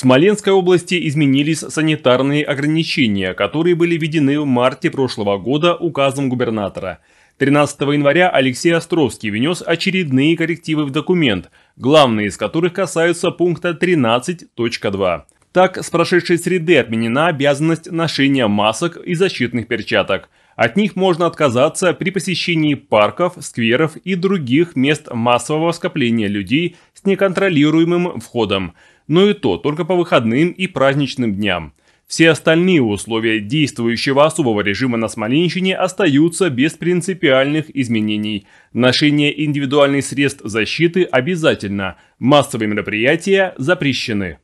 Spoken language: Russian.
Смоленской области изменились санитарные ограничения, которые были введены в марте прошлого года указом губернатора. 13 января Алексей Островский внес очередные коррективы в документ, главные из которых касаются пункта 13.2. Так, с прошедшей среды отменена обязанность ношения масок и защитных перчаток. От них можно отказаться при посещении парков, скверов и других мест массового скопления людей с неконтролируемым входом. Но и то только по выходным и праздничным дням. Все остальные условия действующего особого режима на Смоленщине остаются без принципиальных изменений. Ношение индивидуальных средств защиты обязательно, массовые мероприятия запрещены.